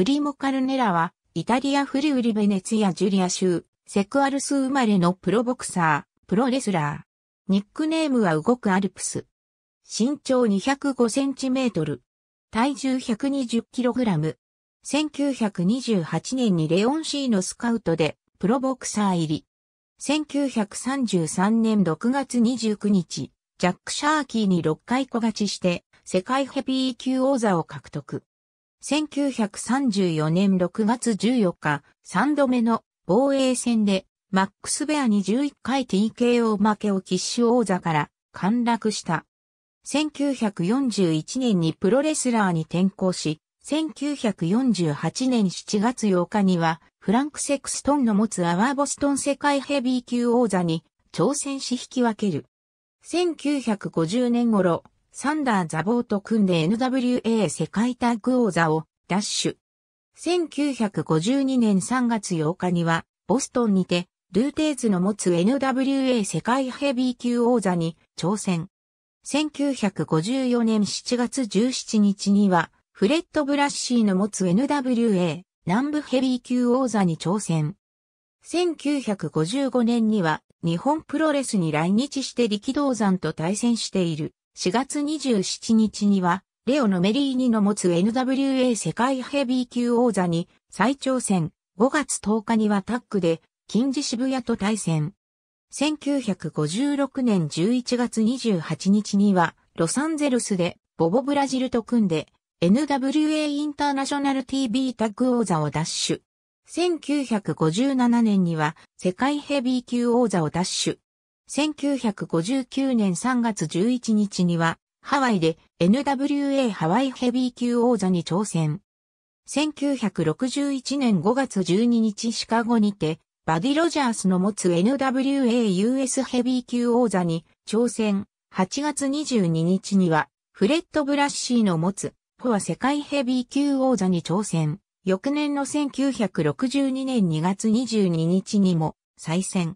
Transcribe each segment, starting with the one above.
プリモ・カルネラは、イタリア・フリウリ・ベネツィア・ジュリア州、セクアルス生まれのプロボクサー、プロレスラー。ニックネームは動くアルプス。身長205センチメートル。体重120キログラム。1928年にレオン・シーのスカウトで、プロボクサー入り。1933年6月29日、ジャック・シャーキーに6回小勝ちして、世界ヘビー級王座を獲得。1934年6月14日、3度目の防衛戦で、マックス・ベアに11回 TKO 負けを喫首王座から陥落した。1941年にプロレスラーに転向し、1948年7月8日には、フランク・セクストンの持つアワーボストン世界ヘビー級王座に挑戦し引き分ける。1950年頃、サンダー・ザボーと組んで NWA 世界タッグ王座を奪取。1952年3月8日には、ボストンにて、ルーテーズの持つ NWA 世界ヘビー級王座に挑戦。1954年7月17日には、フレッド・ブラッシーの持つ NWA 南部ヘビー級王座に挑戦。1955年には日本プロレスに来日して力道山と対戦している。4月27日には、レオのメリーニの持つ NWA 世界ヘビー級王座に再挑戦。5月10日にはタッグで、近似渋谷と対戦。1956年11月28日には、ロサンゼルスで、ボボブラジルと組んで、NWA インターナショナル TV タッグ王座を奪取。1957年には、世界ヘビー級王座を奪取。1959年3月11日には、ハワイで NWA ハワイヘビー級王座に挑戦。1961年5月12日シカゴにて、バディ・ロジャースの持つ NWA US ヘビー級王座に挑戦。8月22日には、フレッド・ブラッシーの持つ、フォア世界ヘビー級王座に挑戦。翌年の1962年2月22日にも再戦。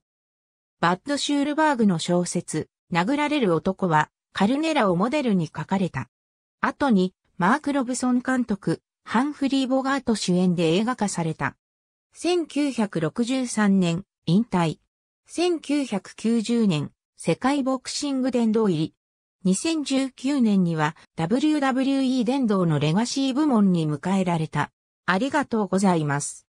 バッド・シュールバーグの小説、殴られる男は、カルネラをモデルに書かれた。後に、マーク・ロブソン監督、ハンフリー・ボガート主演で映画化された。1963年、引退。1990年、世界ボクシング殿堂入り。2019年には WWE 殿堂のレガシー部門に迎えられた。ありがとうございます。